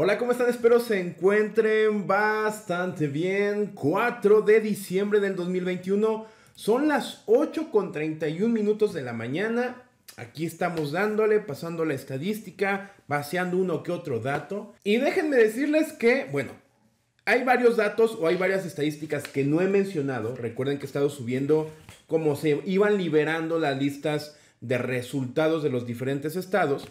Hola, ¿cómo están? Espero se encuentren bastante bien. 4 de diciembre del 2021. Son las 8 con 31 minutos de la mañana. Aquí estamos dándole, pasando la estadística, vaciando uno que otro dato. Y déjenme decirles que, bueno, hay varios datos o hay varias estadísticas que no he mencionado. Recuerden que he estado subiendo como se iban liberando las listas de resultados de los diferentes estados.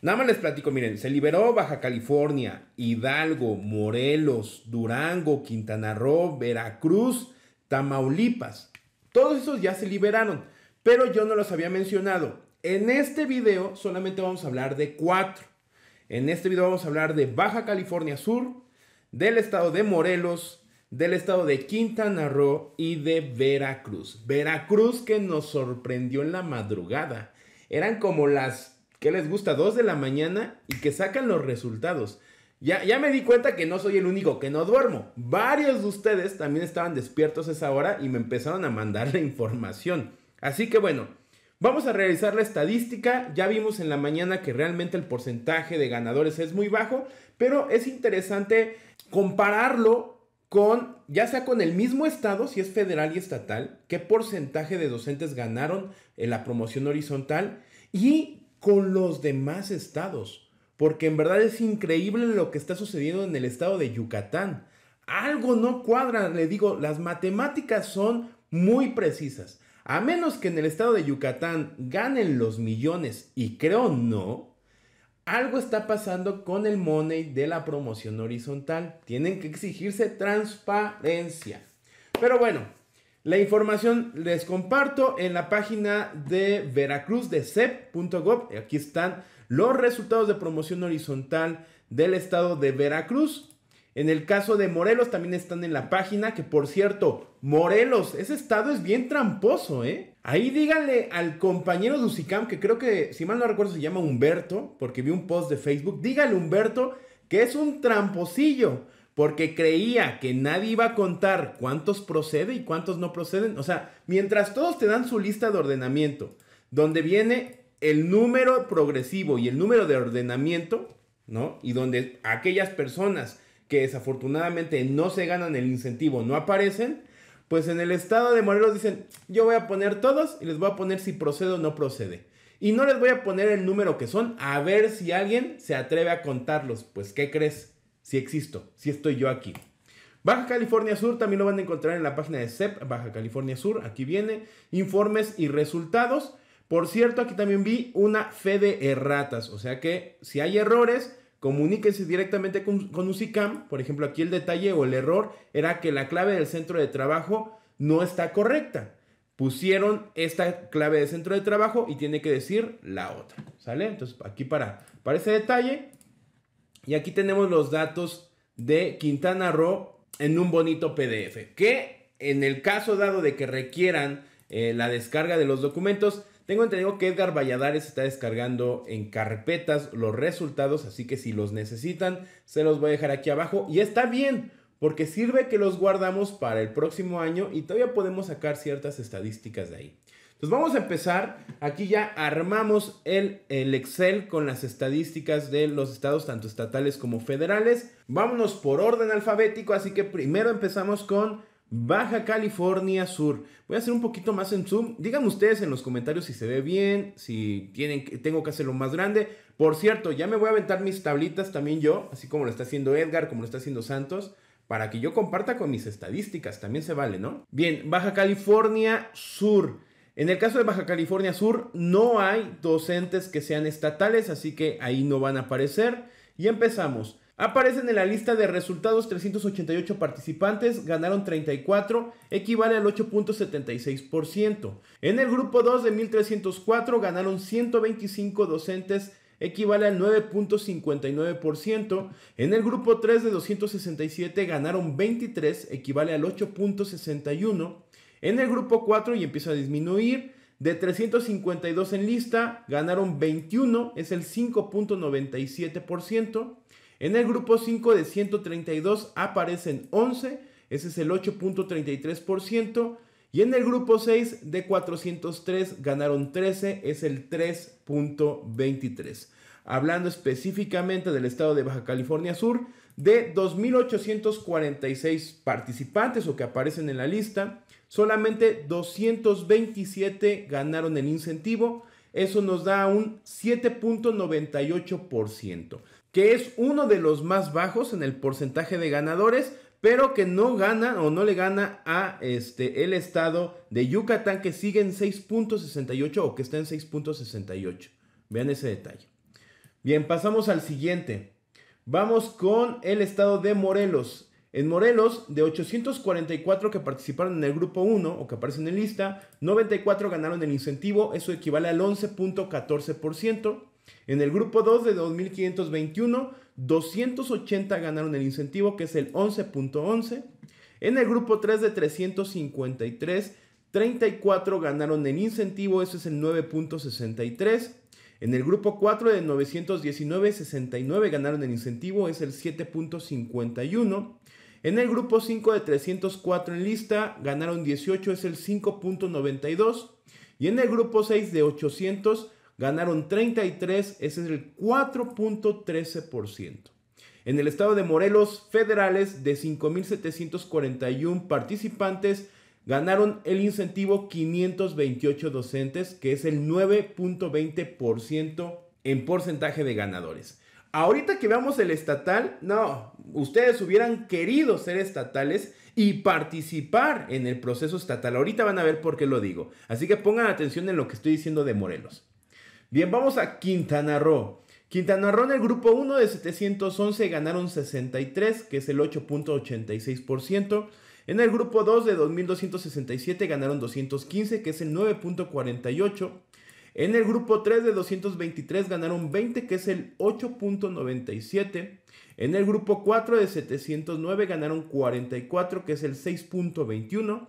Nada más les platico, miren, se liberó Baja California, Hidalgo, Morelos, Durango, Quintana Roo, Veracruz, Tamaulipas. Todos esos ya se liberaron, pero yo no los había mencionado. En este video solamente vamos a hablar de cuatro. En este video vamos a hablar de Baja California Sur, del estado de Morelos, del estado de Quintana Roo y de Veracruz. Veracruz que nos sorprendió en la madrugada. Eran como las que les gusta? dos de la mañana y que sacan los resultados. Ya, ya me di cuenta que no soy el único que no duermo. Varios de ustedes también estaban despiertos esa hora y me empezaron a mandar la información. Así que bueno, vamos a realizar la estadística. Ya vimos en la mañana que realmente el porcentaje de ganadores es muy bajo, pero es interesante compararlo con, ya sea con el mismo estado, si es federal y estatal, qué porcentaje de docentes ganaron en la promoción horizontal y con los demás estados. Porque en verdad es increíble lo que está sucediendo en el estado de Yucatán. Algo no cuadra, le digo, las matemáticas son muy precisas. A menos que en el estado de Yucatán ganen los millones, y creo no, algo está pasando con el money de la promoción horizontal. Tienen que exigirse transparencia. Pero bueno, la información les comparto en la página de Veracruz de Aquí están los resultados de promoción horizontal del estado de Veracruz. En el caso de Morelos también están en la página, que por cierto, Morelos, ese estado es bien tramposo, ¿eh? Ahí díganle al compañero de que creo que, si mal no recuerdo, se llama Humberto, porque vi un post de Facebook, dígale Humberto que es un tramposillo porque creía que nadie iba a contar cuántos procede y cuántos no proceden. O sea, mientras todos te dan su lista de ordenamiento, donde viene el número progresivo y el número de ordenamiento, ¿no? Y donde aquellas personas que desafortunadamente no se ganan el incentivo no aparecen, pues en el estado de Morelos dicen, yo voy a poner todos y les voy a poner si procede o no procede. Y no les voy a poner el número que son, a ver si alguien se atreve a contarlos. Pues, ¿qué crees? Si existo, si estoy yo aquí. Baja California Sur también lo van a encontrar en la página de CEP, Baja California Sur, aquí viene, informes y resultados. Por cierto, aquí también vi una fe de erratas, o sea que si hay errores, comuníquense directamente con, con UCICAM. Por ejemplo, aquí el detalle o el error era que la clave del centro de trabajo no está correcta. Pusieron esta clave de centro de trabajo y tiene que decir la otra, ¿sale? Entonces, aquí para, para ese detalle, y aquí tenemos los datos de Quintana Roo en un bonito PDF. Que en el caso dado de que requieran eh, la descarga de los documentos, tengo entendido que Edgar Valladares está descargando en carpetas los resultados, así que si los necesitan, se los voy a dejar aquí abajo. Y está bien, porque sirve que los guardamos para el próximo año y todavía podemos sacar ciertas estadísticas de ahí. Entonces vamos a empezar. Aquí ya armamos el, Excel con las estadísticas de los estados, tanto estatales como federales. Vámonos por orden alfabético, así que primero empezamos con Baja California Sur. Voy a hacer un poquito más en zoom. Díganme ustedes en los comentarios si se ve bien, si tienen, tengo que hacerlo más grande. Por cierto, ya me voy a aventar mis tablitas también yo, así como lo está haciendo Edgar, como lo está haciendo Santos, para que yo comparta con mis estadísticas. También se vale, ¿no? Bien, Baja California Sur. En el caso de Baja California Sur, no hay docentes que sean estatales, así que ahí no van a aparecer. Y empezamos. Aparecen en la lista de resultados 388 participantes, ganaron 34, equivale al 8.76%. En el grupo 2 de 1304 ganaron 125 docentes, equivale al 9.59%. En el grupo 3 de 267 ganaron 23, equivale al 8.61%. En el grupo 4 y empieza a disminuir. De 352 en lista, ganaron 21, es el 5.97%. En el grupo 5 de 132 aparecen 11, ese es el 8.33%. Y en el grupo 6 de 403 ganaron 13, es el 3.23. Hablando específicamente del estado de Baja California Sur, de 2.846 participantes o que aparecen en la lista, Solamente 227 ganaron el incentivo. Eso nos da un 7.98%, que es uno de los más bajos en el porcentaje de ganadores, pero que no gana o no le gana a este, el estado de Yucatán, que sigue en 6.68 o que está en 6.68. Vean ese detalle. Bien, pasamos al siguiente. Vamos con el estado de Morelos. En Morelos, de 844 que participaron en el grupo 1 o que aparecen en lista, 94 ganaron el incentivo, eso equivale al 11.14%. En el grupo 2 de 2521, 280 ganaron el incentivo, que es el 11.11. En el grupo 3 de 353, 34 ganaron el incentivo, eso es el 9.63. En el grupo 4 de 919, 69 ganaron el incentivo, es el 7.51. En el grupo 5 de 304 en lista, ganaron 18, es el 5.92. Y en el grupo 6 de 800, ganaron 33, es el 4.13%. En el estado de Morelos, federales de 5.741 participantes, Ganaron el incentivo 528 docentes, que es el 9.20% en porcentaje de ganadores. Ahorita que veamos el estatal, no, ustedes hubieran querido ser estatales y participar en el proceso estatal. Ahorita van a ver por qué lo digo. Así que pongan atención en lo que estoy diciendo de Morelos. Bien, vamos a Quintana Roo. Quintana Roo en el grupo 1 de 711 ganaron 63, que es el 8.86%. En el grupo 2 de 2.267 ganaron 215, que es el 9.48. En el grupo 3 de 223 ganaron 20, que es el 8.97. En el grupo 4 de 709 ganaron 44, que es el 6.21.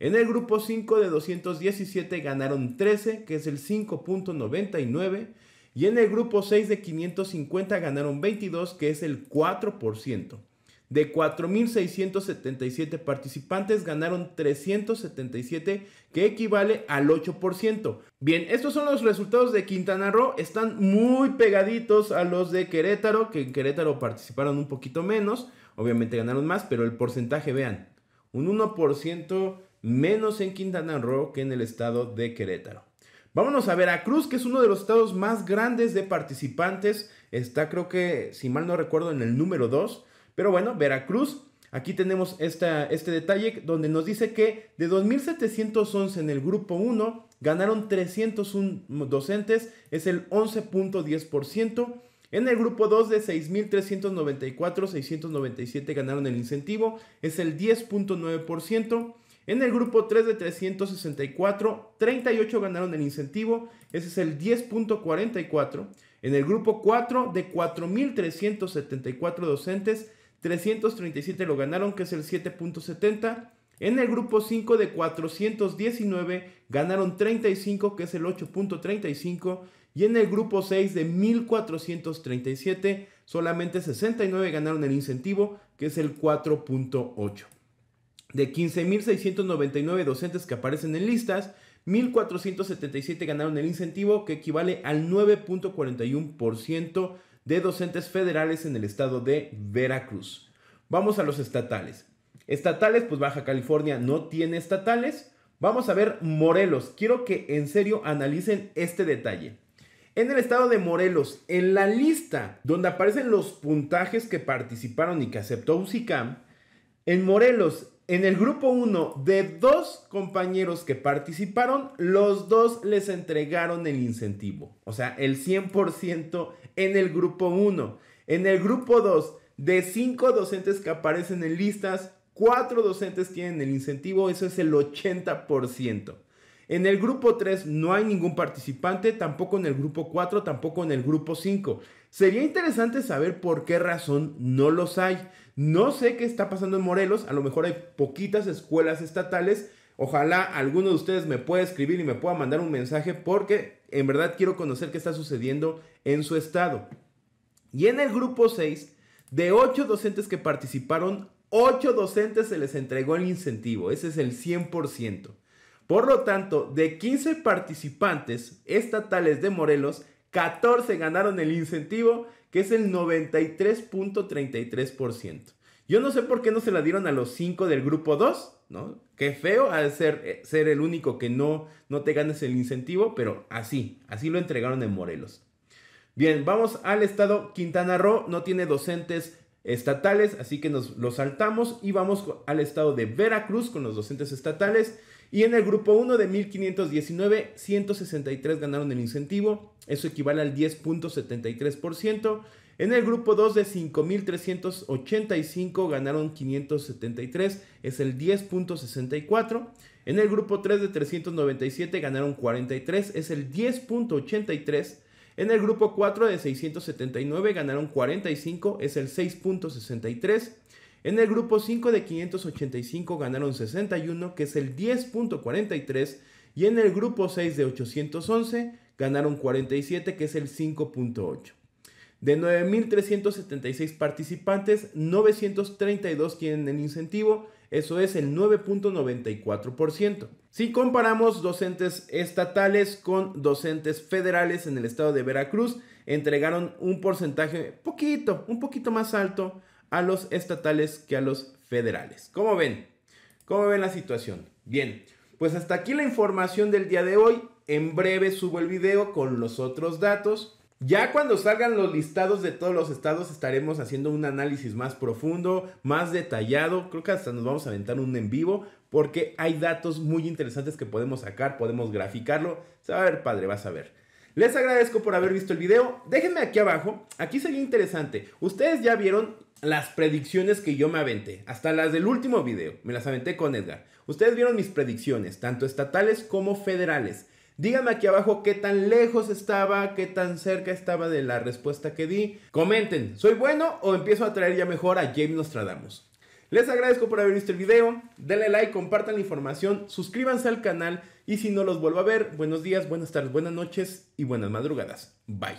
En el grupo 5 de 217 ganaron 13, que es el 5.99. Y en el grupo 6 de 550 ganaron 22, que es el 4%. De 4.677 participantes ganaron 377, que equivale al 8%. Bien, estos son los resultados de Quintana Roo. Están muy pegaditos a los de Querétaro, que en Querétaro participaron un poquito menos. Obviamente ganaron más, pero el porcentaje, vean, un 1% menos en Quintana Roo que en el estado de Querétaro. Vámonos a Veracruz, que es uno de los estados más grandes de participantes. Está creo que, si mal no recuerdo, en el número 2 pero bueno, Veracruz, aquí tenemos esta, este detalle donde nos dice que de 2.711 en el grupo 1, ganaron 301 docentes, es el 11.10%. En el grupo 2 de 6.394, 697 ganaron el incentivo, es el 10.9%. En el grupo 3 de 364, 38 ganaron el incentivo, ese es el 10.44. En el grupo 4 de 4.374 docentes, 337 lo ganaron, que es el 7.70. En el grupo 5 de 419 ganaron 35, que es el 8.35. Y en el grupo 6 de 1437, solamente 69 ganaron el incentivo, que es el 4.8. De 15.699 docentes que aparecen en listas, 1.477 ganaron el incentivo, que equivale al 9.41% de docentes federales en el estado de Veracruz. Vamos a los estatales. Estatales, pues Baja California no tiene estatales. Vamos a ver Morelos. Quiero que en serio analicen este detalle. En el estado de Morelos, en la lista donde aparecen los puntajes que participaron y que aceptó UCICAM, en Morelos en el grupo 1, de dos compañeros que participaron, los dos les entregaron el incentivo. O sea, el 100% en el grupo 1. En el grupo 2, de 5 docentes que aparecen en listas, 4 docentes tienen el incentivo, eso es el 80%. En el grupo 3 no hay ningún participante, tampoco en el grupo 4, tampoco en el grupo 5. Sería interesante saber por qué razón no los hay. No sé qué está pasando en Morelos, a lo mejor hay poquitas escuelas estatales. Ojalá alguno de ustedes me pueda escribir y me pueda mandar un mensaje porque en verdad quiero conocer qué está sucediendo en su estado. Y en el grupo 6, de 8 docentes que participaron, 8 docentes se les entregó el incentivo, ese es el 100%. Por lo tanto, de 15 participantes estatales de Morelos, 14 ganaron el incentivo que es el 93.33%. Yo no sé por qué no se la dieron a los 5 del grupo 2, ¿no? Qué feo al eh, ser, el único que no, no te ganes el incentivo, pero así, así lo entregaron en Morelos. Bien, vamos al estado Quintana Roo, no tiene docentes estatales, así que nos lo saltamos y vamos al estado de Veracruz con los docentes estatales. Y en el grupo 1 de 1519, 163 ganaron el incentivo, eso equivale al 10.73%. En el grupo 2 de 5.385 ganaron 573, es el 10.64. En el grupo 3 de 397 ganaron 43, es el 10.83. En el grupo 4 de 679 ganaron 45, es el 6.63. En el grupo 5 de 585 ganaron 61, que es el 10.43, y en el grupo 6 de 811 ganaron 47, que es el 5.8. De 9.376 participantes, 932 tienen el incentivo, eso es el 9.94%. Si comparamos docentes estatales con docentes federales en el estado de Veracruz, entregaron un porcentaje poquito, un poquito más alto a los estatales que a los federales. ¿Cómo ven? ¿Cómo ven la situación? Bien, pues hasta aquí la información del día de hoy. En breve subo el video con los otros datos. Ya cuando salgan los listados de todos los estados estaremos haciendo un análisis más profundo, más detallado. Creo que hasta nos vamos a aventar un en vivo porque hay datos muy interesantes que podemos sacar, podemos graficarlo. Se va a ver padre, vas a ver. Les agradezco por haber visto el video. Déjenme aquí abajo. Aquí sería interesante. Ustedes ya vieron las predicciones que yo me aventé, hasta las del último video, me las aventé con Edgar. Ustedes vieron mis predicciones, tanto estatales como federales. Díganme aquí abajo qué tan lejos estaba, qué tan cerca estaba de la respuesta que di. Comenten, ¿soy bueno o empiezo a traer ya mejor a James Nostradamus? Les agradezco por haber visto el video, denle like, compartan la información, suscríbanse al canal y si no los vuelvo a ver, buenos días, buenas tardes, buenas noches y buenas madrugadas. Bye.